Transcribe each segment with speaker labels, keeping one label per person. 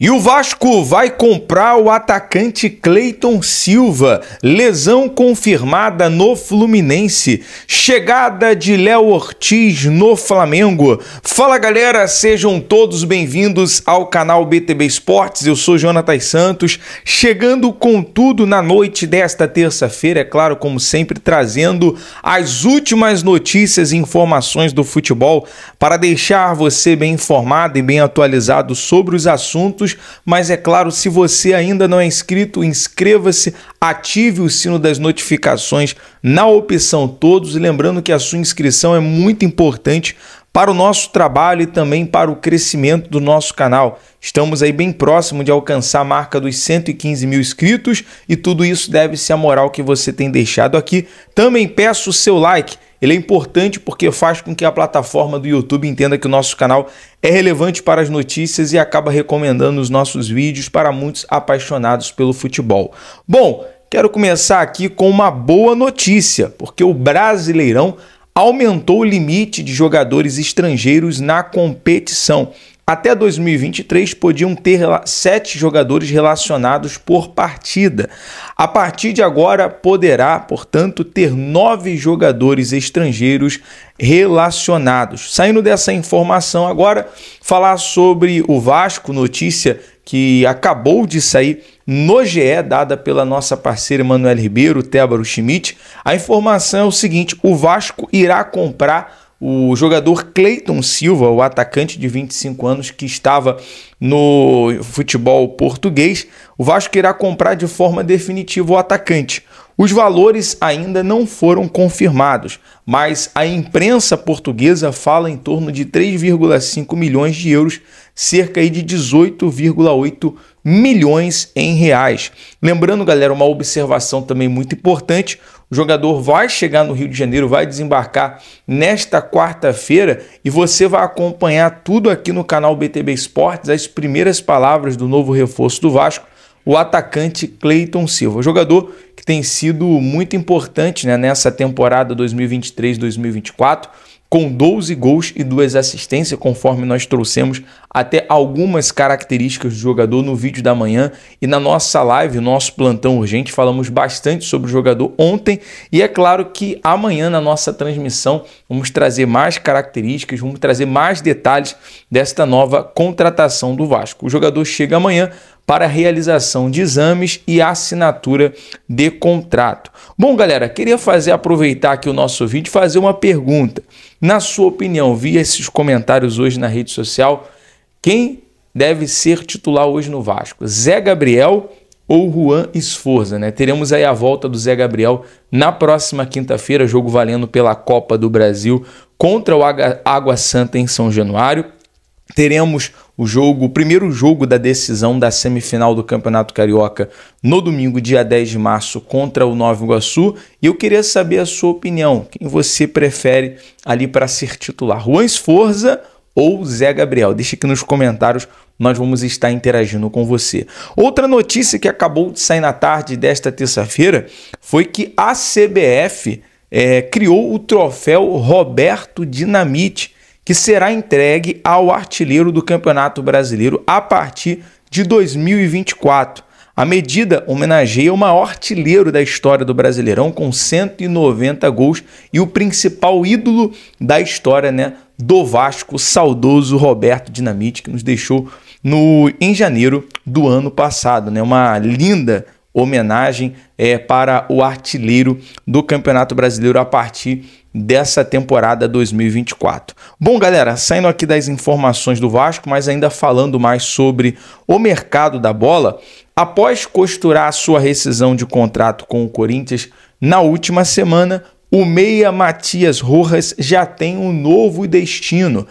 Speaker 1: E o Vasco vai comprar o atacante Cleiton Silva, lesão confirmada no Fluminense. Chegada de Léo Ortiz no Flamengo. Fala galera, sejam todos bem-vindos ao canal BTB Esportes. Eu sou Jonatas Santos, chegando com tudo na noite desta terça-feira, é claro, como sempre, trazendo as últimas notícias e informações do futebol para deixar você bem informado e bem atualizado sobre os assuntos mas é claro, se você ainda não é inscrito, inscreva-se, ative o sino das notificações na opção todos, lembrando que a sua inscrição é muito importante para o nosso trabalho e também para o crescimento do nosso canal. Estamos aí bem próximo de alcançar a marca dos 115 mil inscritos e tudo isso deve-se à moral que você tem deixado aqui. Também peço o seu like ele é importante porque faz com que a plataforma do YouTube entenda que o nosso canal é relevante para as notícias e acaba recomendando os nossos vídeos para muitos apaixonados pelo futebol. Bom, quero começar aqui com uma boa notícia, porque o Brasileirão aumentou o limite de jogadores estrangeiros na competição até 2023 podiam ter sete jogadores relacionados por partida. A partir de agora, poderá, portanto, ter nove jogadores estrangeiros relacionados. Saindo dessa informação agora, falar sobre o Vasco, notícia que acabou de sair no GE, dada pela nossa parceira Manuel Ribeiro, Tébaro Schmidt. A informação é o seguinte: o Vasco irá comprar o jogador Cleiton Silva, o atacante de 25 anos que estava no futebol português, o Vasco irá comprar de forma definitiva o atacante. Os valores ainda não foram confirmados, mas a imprensa portuguesa fala em torno de 3,5 milhões de euros, cerca de 18,8 milhões em reais. Lembrando, galera, uma observação também muito importante: o jogador vai chegar no Rio de Janeiro, vai desembarcar nesta quarta-feira e você vai acompanhar tudo aqui no canal BTB Esportes, as primeiras palavras do novo reforço do Vasco, o atacante Cleiton Silva. O jogador tem sido muito importante né, nessa temporada 2023-2024, com 12 gols e duas assistências, conforme nós trouxemos até algumas características do jogador no vídeo da manhã e na nossa live, nosso plantão urgente, falamos bastante sobre o jogador ontem e é claro que amanhã na nossa transmissão vamos trazer mais características, vamos trazer mais detalhes desta nova contratação do Vasco. O jogador chega amanhã para realização de exames e assinatura de contrato. Bom, galera, queria fazer aproveitar aqui o nosso vídeo e fazer uma pergunta. Na sua opinião, vi esses comentários hoje na rede social, quem deve ser titular hoje no Vasco? Zé Gabriel ou Juan Esforza, né? Teremos aí a volta do Zé Gabriel na próxima quinta-feira, jogo valendo pela Copa do Brasil contra o Água Santa em São Januário teremos o jogo, o primeiro jogo da decisão da semifinal do Campeonato Carioca no domingo, dia 10 de março, contra o Nova Iguaçu. E eu queria saber a sua opinião. Quem você prefere ali para ser titular? Juan Esforza ou Zé Gabriel? Deixa aqui nos comentários, nós vamos estar interagindo com você. Outra notícia que acabou de sair na tarde desta terça-feira foi que a CBF é, eh, criou o troféu Roberto Dinamite que será entregue ao artilheiro do Campeonato Brasileiro a partir de 2024. A medida homenageia o maior artilheiro da história do Brasileirão, com 190 gols, e o principal ídolo da história né, do Vasco, o saudoso Roberto Dinamite, que nos deixou no, em janeiro do ano passado. Né, uma linda homenagem é, para o artilheiro do Campeonato Brasileiro a partir dessa temporada 2024. Bom, galera, saindo aqui das informações do Vasco, mas ainda falando mais sobre o mercado da bola, após costurar a sua rescisão de contrato com o Corinthians na última semana, o meia Matias Rojas já tem um novo destino.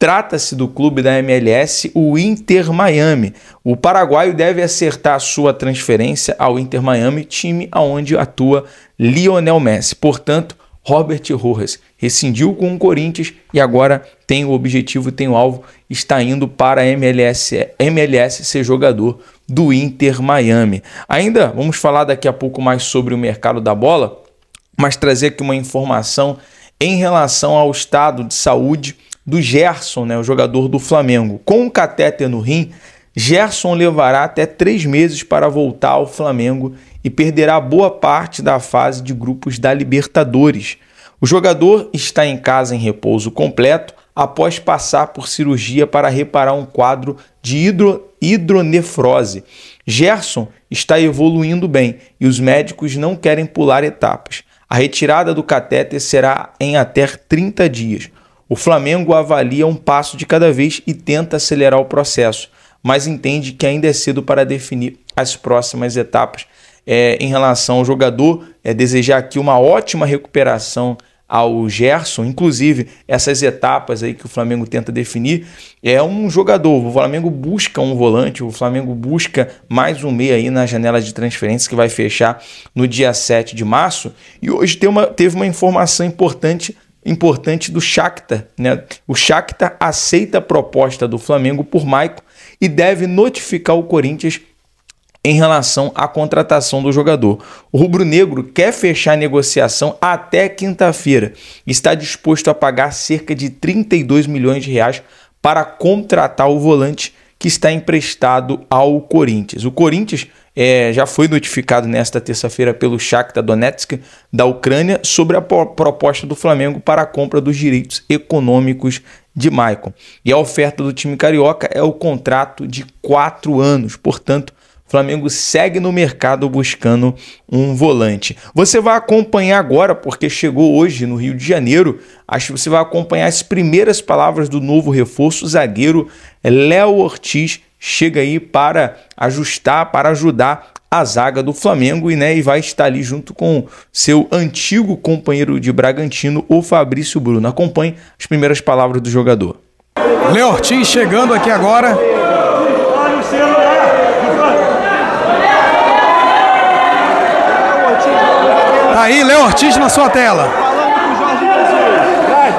Speaker 1: Trata-se do clube da MLS, o Inter Miami. O paraguaio deve acertar sua transferência ao Inter Miami, time onde atua Lionel Messi. Portanto, Robert Rojas rescindiu com o Corinthians e agora tem o objetivo, tem o alvo, está indo para a MLS, MLS ser jogador do Inter Miami. Ainda vamos falar daqui a pouco mais sobre o mercado da bola, mas trazer aqui uma informação em relação ao estado de saúde do Gerson, né, o jogador do Flamengo. Com um catéter no rim, Gerson levará até três meses para voltar ao Flamengo e perderá boa parte da fase de grupos da Libertadores. O jogador está em casa em repouso completo após passar por cirurgia para reparar um quadro de hidro, hidronefrose. Gerson está evoluindo bem e os médicos não querem pular etapas. A retirada do catéter será em até 30 dias. O Flamengo avalia um passo de cada vez e tenta acelerar o processo, mas entende que ainda é cedo para definir as próximas etapas é, em relação ao jogador. É, desejar aqui uma ótima recuperação ao Gerson, inclusive essas etapas aí que o Flamengo tenta definir, é um jogador. O Flamengo busca um volante, o Flamengo busca mais um meia aí na janela de transferência que vai fechar no dia 7 de março. E hoje tem uma, teve uma informação importante importante do Shakhtar. Né? O Shakhtar aceita a proposta do Flamengo por Maicon e deve notificar o Corinthians em relação à contratação do jogador. O rubro-negro quer fechar a negociação até quinta-feira. Está disposto a pagar cerca de 32 milhões de reais para contratar o volante que está emprestado ao Corinthians. O Corinthians é, já foi notificado nesta terça-feira pelo Shakhtar Donetsk da Ucrânia sobre a proposta do Flamengo para a compra dos direitos econômicos de Maicon. E a oferta do time carioca é o contrato de quatro anos, portanto, Flamengo segue no mercado buscando um volante. Você vai acompanhar agora, porque chegou hoje no Rio de Janeiro, acho que você vai acompanhar as primeiras palavras do novo reforço, zagueiro Léo Ortiz, chega aí para ajustar, para ajudar a zaga do Flamengo e, né, e vai estar ali junto com seu antigo companheiro de Bragantino, o Fabrício Bruno. Acompanhe as primeiras palavras do jogador. Léo Ortiz chegando aqui agora. Tá aí, Léo Ortiz na sua tela.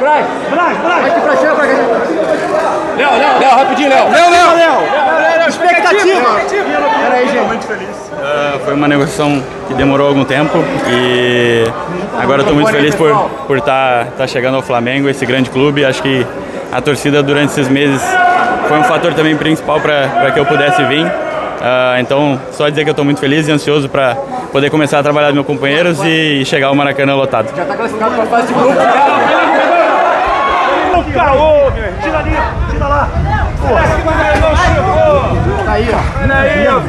Speaker 1: Braz, Braz, Léo, Léo, Léo, rapidinho, Léo, Léo. Léo feliz. Uh, foi uma negociação que demorou algum tempo e agora estou muito feliz por estar por tá, tá chegando ao Flamengo, esse grande clube. Acho que a torcida durante esses meses foi um fator também principal para que eu pudesse vir. Uh, então, só dizer que eu estou muito feliz e ansioso para poder começar a trabalhar com meus companheiros e chegar ao Maracanã lotado. Já está classificado para a fase de grupo. Né? tira ali, tira lá. Porra. Tá aí, ó. Tá aí, ó.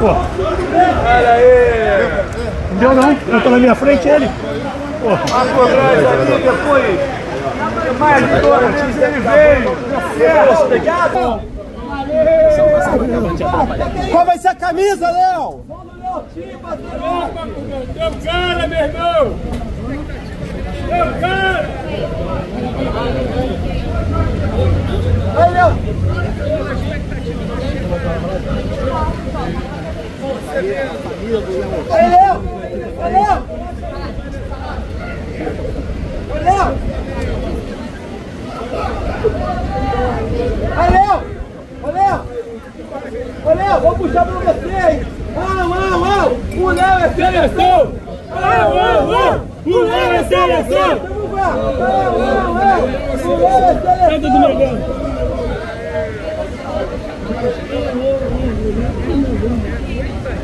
Speaker 1: Pô. Olha aí. Não deu não. Eu tô na minha frente ele. Ó. A cobrança ali depois. Mais dois, ele veio. Certo. Obrigado. Qual vai ser a camisa, Léo? Teu cara, meu irmão! Teu cara! Aí, Léo! Olha, olha, olha! Olha, olha! Olha! Valeu! Valeu! Vou puxar pra vocês! Au, au, au! O Léo é seleção! Au, au, au! O Léo é seleção! Vamos lá! Au, seleção!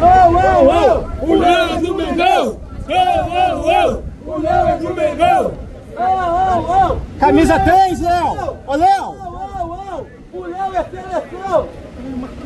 Speaker 1: oh, oh, o Léo é do Mengão! Oh, oh, oh, o Léo é do Mengão! Oh, oh, oh! Camisa 3, é Léo! Ô, Léo! Oh, oh, oh! O Léo é seleção!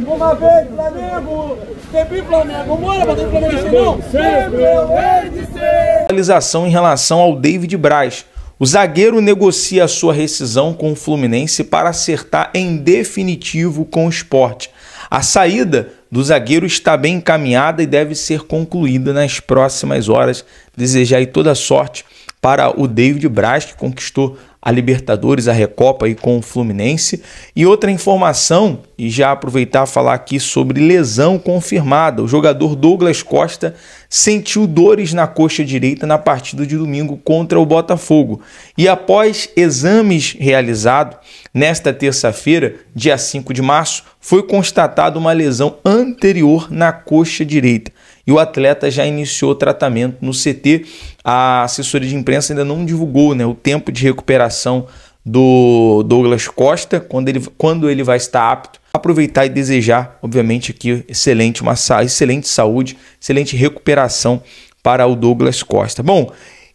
Speaker 1: Uma vez, Flamengo! Sempre Flamengo! Bora bater o Flamengo, não! Sempre eu de ser! Realização em relação ao David Braz. O zagueiro negocia sua rescisão com o Fluminense para acertar em definitivo com o esporte. A saída do zagueiro está bem encaminhada e deve ser concluída nas próximas horas. Desejar toda sorte para o David Braz, que conquistou a Libertadores, a Recopa e com o Fluminense. E outra informação, e já aproveitar falar aqui sobre lesão confirmada. O jogador Douglas Costa sentiu dores na coxa direita na partida de domingo contra o Botafogo. E após exames realizados nesta terça-feira, dia 5 de março, foi constatada uma lesão anterior na coxa direita e o atleta já iniciou tratamento no CT. A assessoria de imprensa ainda não divulgou né, o tempo de recuperação do Douglas Costa, quando ele, quando ele vai estar apto. Aproveitar e desejar, obviamente, aqui excelente, uma excelente saúde, excelente recuperação para o Douglas Costa. Bom,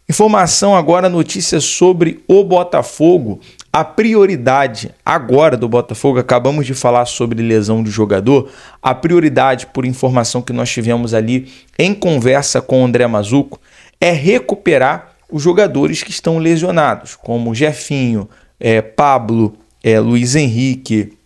Speaker 1: Informação agora, notícia sobre o Botafogo a prioridade agora do Botafogo, acabamos de falar sobre lesão de jogador, a prioridade, por informação que nós tivemos ali em conversa com o André Mazuco, é recuperar os jogadores que estão lesionados, como Jefinho, é, Pablo, é, Luiz Henrique,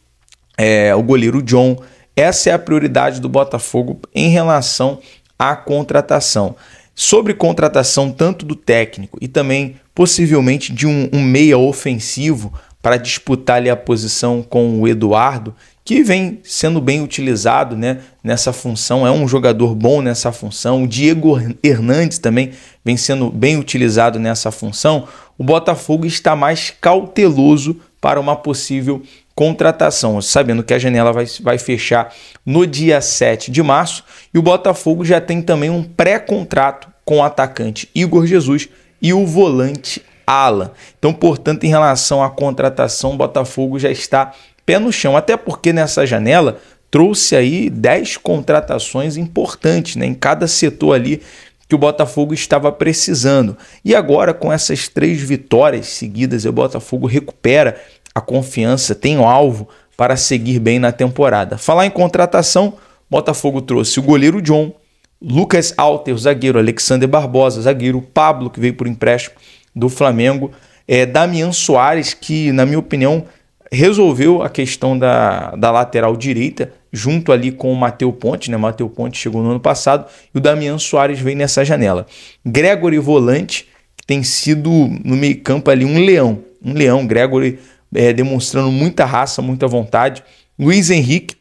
Speaker 1: é, o goleiro John. Essa é a prioridade do Botafogo em relação à contratação sobre contratação tanto do técnico e também possivelmente de um, um meia ofensivo para disputar ali a posição com o Eduardo, que vem sendo bem utilizado né, nessa função, é um jogador bom nessa função. O Diego Hernandes também vem sendo bem utilizado nessa função. O Botafogo está mais cauteloso para uma possível contratação, sabendo que a janela vai, vai fechar no dia 7 de março. E o Botafogo já tem também um pré-contrato com o atacante Igor Jesus e o volante Alan. Então, portanto, em relação à contratação, o Botafogo já está pé no chão, até porque nessa janela trouxe aí 10 contratações importantes né, em cada setor ali que o Botafogo estava precisando. E agora, com essas três vitórias seguidas, o Botafogo recupera a confiança, tem o alvo para seguir bem na temporada. Falar em contratação, Botafogo trouxe o goleiro John, Lucas Alter, zagueiro, Alexander Barbosa, zagueiro, Pablo, que veio por empréstimo do Flamengo, é, Damian Soares, que, na minha opinião, resolveu a questão da, da lateral direita, junto ali com o Matheus Ponte, né? Matheus Ponte chegou no ano passado e o Damian Soares veio nessa janela. Gregory Volante, que tem sido no meio-campo ali um leão, um leão. Gregory é, demonstrando muita raça, muita vontade. Luiz Henrique,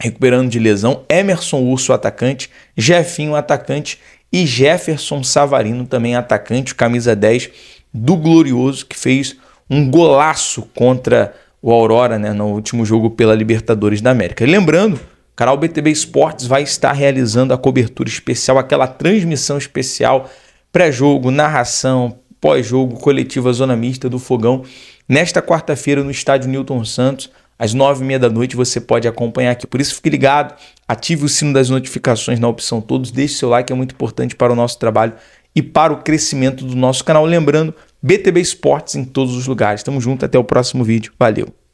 Speaker 1: recuperando de lesão. Emerson Urso, atacante. Jefinho, atacante. E Jefferson Savarino, também atacante, camisa 10 do Glorioso, que fez um golaço contra o Aurora né, no último jogo pela Libertadores da América. E lembrando, o canal BTB Esportes vai estar realizando a cobertura especial, aquela transmissão especial pré-jogo, narração, pós-jogo, coletiva zona mista do Fogão nesta quarta-feira no estádio Newton Santos, às nove e meia da noite você pode acompanhar aqui. Por isso fique ligado, ative o sino das notificações na opção todos, deixe seu like, é muito importante para o nosso trabalho e para o crescimento do nosso canal. Lembrando, BTB Esportes em todos os lugares. Tamo junto, até o próximo vídeo. Valeu!